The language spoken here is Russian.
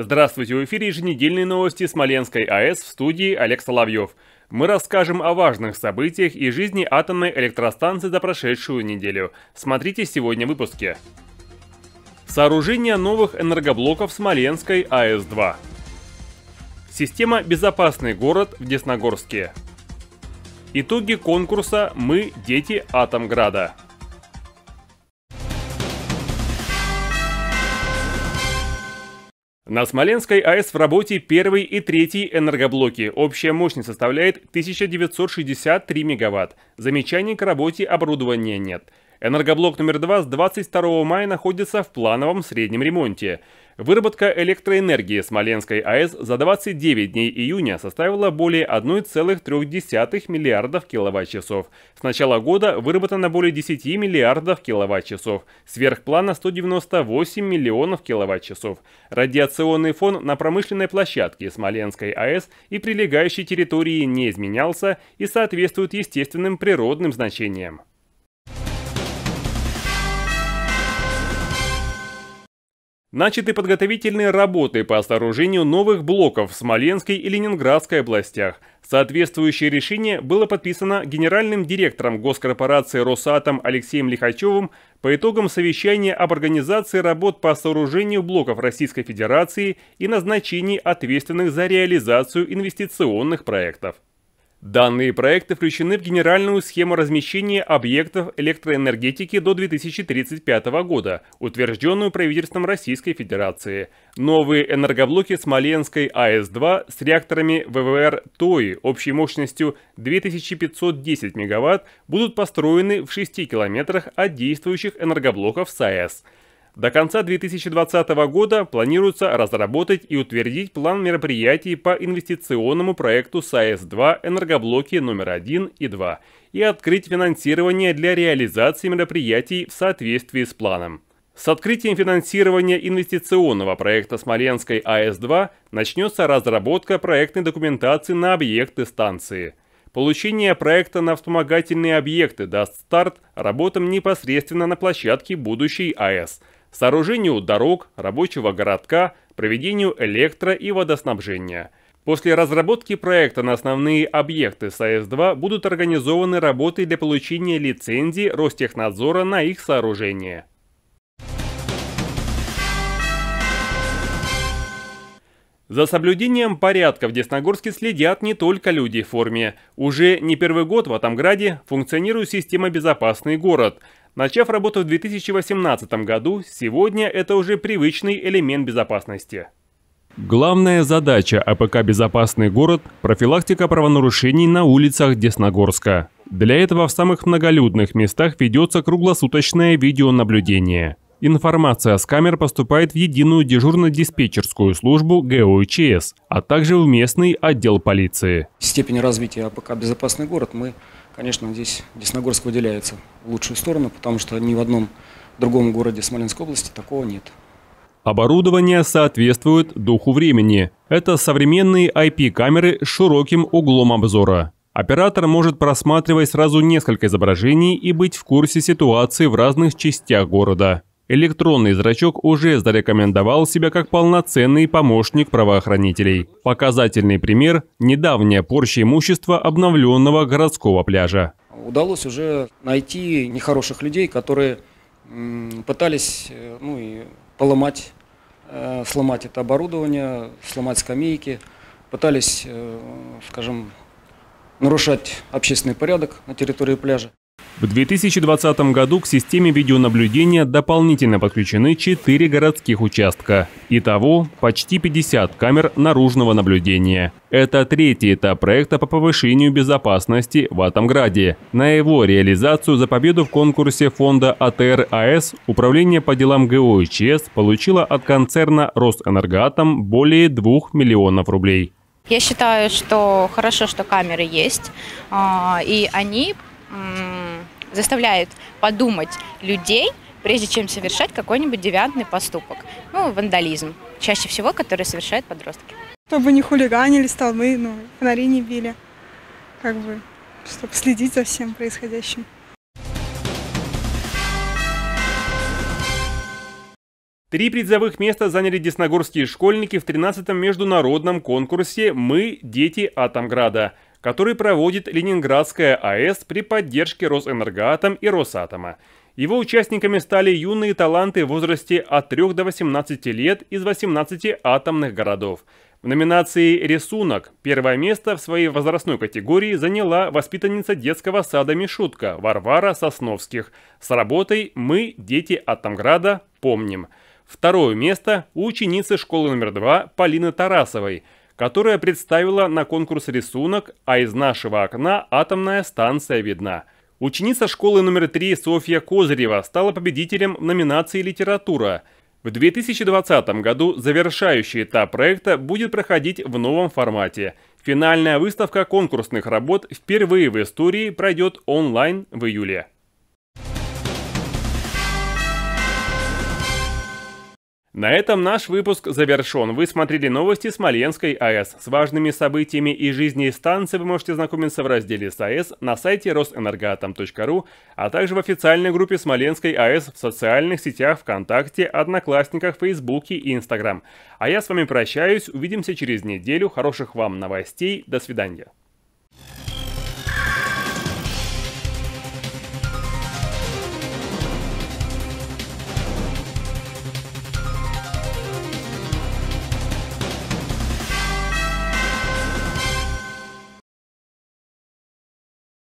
Здравствуйте, в эфире еженедельные новости Смоленской АЭС в студии Олег Соловьев. Мы расскажем о важных событиях и жизни атомной электростанции за прошедшую неделю. Смотрите сегодня в выпуске. Сооружение новых энергоблоков Смоленской АЭС-2. Система «Безопасный город» в Десногорске. Итоги конкурса «Мы – дети Атомграда». На Смоленской АЭС в работе первый и третий энергоблоки. Общая мощность составляет 1963 мегаватт. Замечаний к работе оборудования нет. Энергоблок номер два с 22 мая находится в плановом среднем ремонте. Выработка электроэнергии Смоленской АЭС за 29 дней июня составила более 1,3 миллиардов киловатт-часов. С начала года выработано более 10 миллиардов киловатт-часов, сверх плана 198 миллионов киловатт-часов. Радиационный фон на промышленной площадке Смоленской АЭС и прилегающей территории не изменялся и соответствует естественным природным значениям. Начаты подготовительные работы по осторожению новых блоков в Смоленской и Ленинградской областях. Соответствующее решение было подписано генеральным директором госкорпорации «Росатом» Алексеем Лихачевым по итогам совещания об организации работ по сооружению блоков Российской Федерации и назначении ответственных за реализацию инвестиционных проектов. Данные проекты включены в генеральную схему размещения объектов электроэнергетики до 2035 года, утвержденную правительством Российской Федерации. Новые энергоблоки Смоленской АЭС-2 с реакторами ВВР ТОИ общей мощностью 2510 МВт будут построены в 6 километрах от действующих энергоблоков САЭС а – до конца 2020 года планируется разработать и утвердить план мероприятий по инвестиционному проекту САЭС-2 энергоблоки номер 1 и 2 и открыть финансирование для реализации мероприятий в соответствии с планом. С открытием финансирования инвестиционного проекта Смоленской АЭС-2 начнется разработка проектной документации на объекты станции. Получение проекта на вспомогательные объекты даст старт работам непосредственно на площадке будущей АЭС – сооружению дорог, рабочего городка, проведению электро- и водоснабжения. После разработки проекта на основные объекты САЭС-2 будут организованы работы для получения лицензии Ростехнадзора на их сооружение. За соблюдением порядка в Десногорске следят не только люди в форме. Уже не первый год в Атомграде функционирует система «Безопасный город». Начав работу в 2018 году, сегодня это уже привычный элемент безопасности. Главная задача АПК «Безопасный город» – профилактика правонарушений на улицах Десногорска. Для этого в самых многолюдных местах ведется круглосуточное видеонаблюдение. Информация с камер поступает в единую дежурно-диспетчерскую службу ГОИЧС, а также в местный отдел полиции. Степень развития АПК «Безопасный город» мы Конечно, здесь Десногорск выделяется в лучшую сторону, потому что ни в одном другом городе Смоленской области такого нет. Оборудование соответствует духу времени. Это современные IP-камеры с широким углом обзора. Оператор может просматривать сразу несколько изображений и быть в курсе ситуации в разных частях города электронный зрачок уже зарекомендовал себя как полноценный помощник правоохранителей. Показательный пример – недавняя порча имущества обновленного городского пляжа. Удалось уже найти нехороших людей, которые пытались э, ну, и поломать, э, сломать это оборудование, сломать скамейки, пытались, э, скажем, нарушать общественный порядок на территории пляжа. В 2020 году к системе видеонаблюдения дополнительно подключены 4 городских участка. Итого почти 50 камер наружного наблюдения. Это третий этап проекта по повышению безопасности в Атомграде. На его реализацию за победу в конкурсе фонда АТР-АЭС Управление по делам ГО и ЧС получило от концерна «Росэнергоатом» более 2 миллионов рублей. Я считаю, что хорошо, что камеры есть, а, и они заставляет подумать людей, прежде чем совершать какой-нибудь девиантный поступок. Ну, вандализм, чаще всего, который совершают подростки. Чтобы не хулиганили столбы, ну, фонари не били, как бы, чтобы следить за всем происходящим. Три призовых места заняли десногорские школьники в 13-м международном конкурсе «Мы – дети Атомграда» который проводит Ленинградская АЭС при поддержке Росэнергоатом и Росатома. Его участниками стали юные таланты в возрасте от 3 до 18 лет из 18 атомных городов. В номинации «Рисунок» первое место в своей возрастной категории заняла воспитанница детского сада «Мишутка» Варвара Сосновских с работой «Мы, дети Атомграда, помним». Второе место у ученицы школы номер 2 Полины Тарасовой – которая представила на конкурс рисунок, а из нашего окна атомная станция видна. Ученица школы номер 3 Софья Козырева стала победителем в номинации «Литература». В 2020 году завершающий этап проекта будет проходить в новом формате. Финальная выставка конкурсных работ впервые в истории пройдет онлайн в июле. На этом наш выпуск завершен. Вы смотрели новости Смоленской АЭС. С важными событиями и жизнью станции вы можете знакомиться в разделе с АЭС на сайте росэнергоатом.ру, а также в официальной группе Смоленской АЭС в социальных сетях ВКонтакте, Одноклассниках, Фейсбуке и Инстаграм. А я с вами прощаюсь, увидимся через неделю, хороших вам новостей, до свидания.